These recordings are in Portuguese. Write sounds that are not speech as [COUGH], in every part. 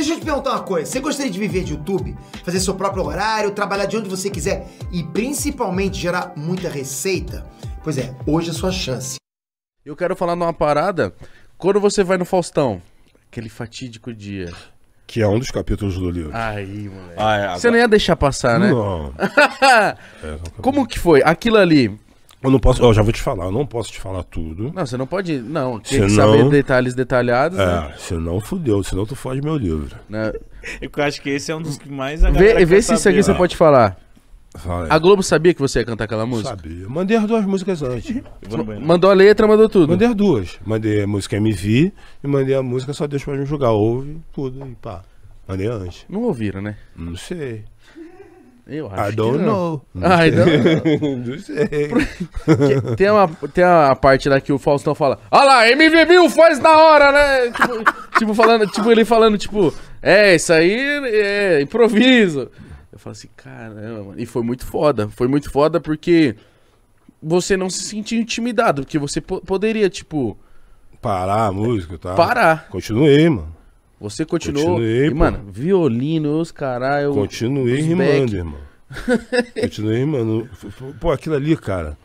Deixa eu te perguntar uma coisa. Você gostaria de viver de YouTube? Fazer seu próprio horário, trabalhar de onde você quiser e principalmente gerar muita receita? Pois é, hoje é a sua chance. Eu quero falar numa parada. Quando você vai no Faustão, aquele fatídico dia. Que é um dos capítulos do livro. Aí, moleque. Ah, é, agora... Você não ia deixar passar, né? Não. [LAUGHS] é, Como que foi? Aquilo ali, eu não posso, eu já vou te falar, eu não posso te falar tudo. Não, você não pode, não, tem senão, que saber detalhes detalhados. É, né? senão fudeu, senão tu foge meu livro. Não. Né? [LAUGHS] Eu acho que esse é um dos que mais Vê, vê se isso aqui você pode falar. a Globo sabia que você ia cantar aquela música? Sabia. Mandei as duas músicas antes. mandou a letra, mandou tudo? Mandei as duas. Mandei a música MV e mandei a música Só Deus Pode Me Julgar. Ouve tudo e pá. Mandei antes. Não ouviram, né? Não sei. Eu acho I don't que não. know. [LAUGHS] I don't know. [LAUGHS] não sei. Tem uma, tem uma parte lá que o Faustão fala, ah lá, MV1000 faz na hora, né? Tipo, [LAUGHS] tipo, falando, tipo, ele falando, tipo, é, isso aí é improviso. Eu falo assim, caramba, E foi muito foda. Foi muito foda porque você não se sentiu intimidado, porque você poderia, tipo... Parar a música e tá? tal. Parar. Continuei, mano. Você continuou. Continuei, e, mano, pô. violino, os caralho. Continuei rimando, irmão. Continuei rimando. Pô, aquilo ali, cara.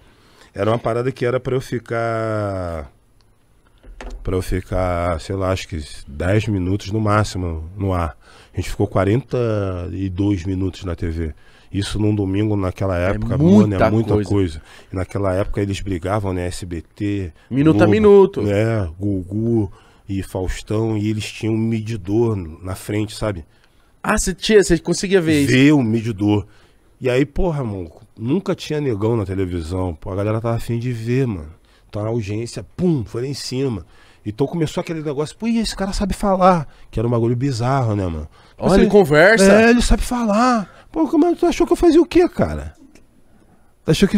Era uma parada que era pra eu ficar. Pra eu ficar, sei lá, acho que 10 minutos no máximo no ar. A gente ficou 42 minutos na TV. Isso num domingo naquela é época, é muita mano, é muita coisa. coisa. naquela época eles brigavam, né? SBT. Minuto Globo, a minuto. É, Gugu e Faustão, e eles tinham um medidor na frente, sabe? Ah, você tinha, você conseguia ver isso? Ver o um medidor. E aí, porra, mano, nunca tinha negão na televisão. Pô, a galera tava afim de ver, mano. Então a audiência, pum, foi lá em cima. Então começou aquele negócio, pô, esse cara sabe falar. Que era um bagulho bizarro, né, mano? Olha, Você, ele conversa. É, ele sabe falar. Pô, mas é tu achou que eu fazia o quê, cara? Tu achou que.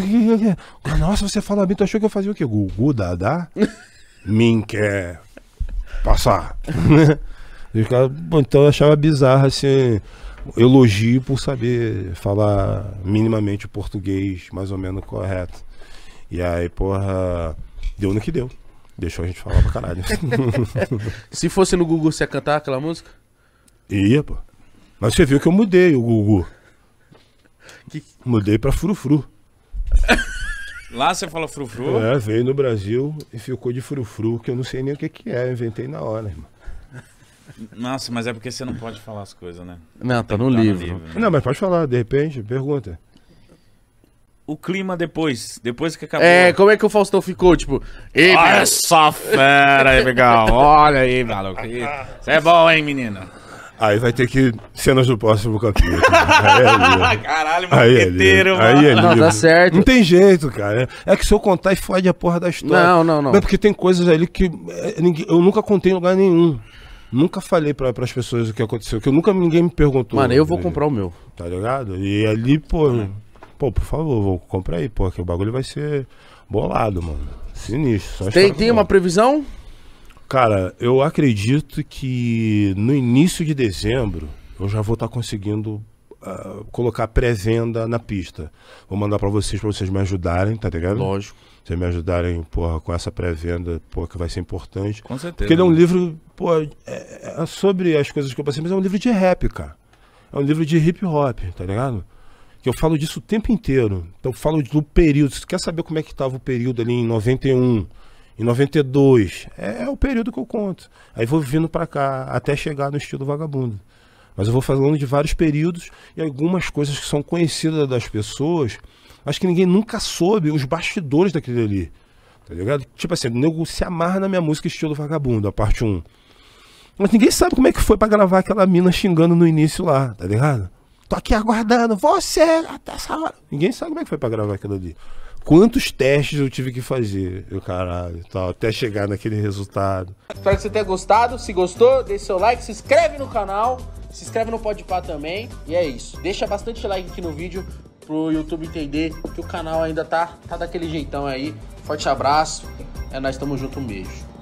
Ah, nossa, você fala bem, tu achou que eu fazia o quê? Gugu, Dadá? [LAUGHS] Minker. Passar. [LAUGHS] e os caras, então eu achava bizarro assim, elogio por saber falar minimamente o português mais ou menos correto. E aí, porra, deu no que deu. Deixou a gente falar pra caralho. [LAUGHS] Se fosse no Google, você ia cantar aquela música? Ia, pô. Mas você viu que eu mudei o Google. Que... Mudei pra Furufru. [LAUGHS] Lá você fala frufru? É, veio no Brasil e ficou de frufru, que eu não sei nem o que, que é, inventei na hora, irmão. Nossa, mas é porque você não pode falar as coisas, né? Não, tá, tá no livro. no livro. Né? Não, mas pode falar, de repente, pergunta. O clima depois, depois que acabou. É, como é que o Faustão ficou? Tipo, essa fera aí, legal. Olha aí, maluco. Você é bom, hein, menino? Aí vai ter que cenas do próximo capítulo. É [LAUGHS] Caralho, marqueteiro, é aí é mano. Aí é não, tá certo. Não tem jeito, cara. É que se eu contar e fode a porra da história. Não, não, não. Mas porque tem coisas ali que eh, eu nunca contei em lugar nenhum. Nunca falei para as pessoas o que aconteceu, que eu nunca ninguém me perguntou. Mano, eu vou comprar o meu. Tá ligado? E ali, pô, uhum. pô, por favor, vou comprar aí, pô, que o bagulho vai ser bolado, mano. Sinistro. Tem, tem uma previsão? Cara, eu acredito que no início de dezembro eu já vou estar tá conseguindo uh, colocar pré-venda na pista. Vou mandar para vocês, para vocês me ajudarem, tá ligado? Lógico. Vocês me ajudarem, porra, com essa pré-venda, porra, que vai ser importante. Com certeza. Porque ele é um livro, porra, é, é sobre as coisas que eu passei, mas é um livro de rap, cara. É um livro de hip hop, tá ligado? Que eu falo disso o tempo inteiro. Então eu falo do período. Se tu quer saber como é que estava o período ali em 91, em 92, é, é o período que eu conto. Aí vou vindo para cá, até chegar no estilo vagabundo. Mas eu vou falando de vários períodos e algumas coisas que são conhecidas das pessoas, mas que ninguém nunca soube os bastidores daquele ali. Tá ligado? Tipo assim, o nego se amarra na minha música estilo vagabundo, a parte 1. Mas ninguém sabe como é que foi para gravar aquela mina xingando no início lá, tá ligado? Tô aqui aguardando, você, até essa hora. Ninguém sabe como é que foi pra gravar aquilo ali quantos testes eu tive que fazer, meu caralho, tal, até chegar naquele resultado. Espero que você tenha gostado. Se gostou, deixe seu like, se inscreve no canal, se inscreve no Podpah também. E é isso. Deixa bastante like aqui no vídeo pro YouTube entender que o canal ainda tá, tá daquele jeitão aí. Forte abraço. É nós, tamo junto, um beijo.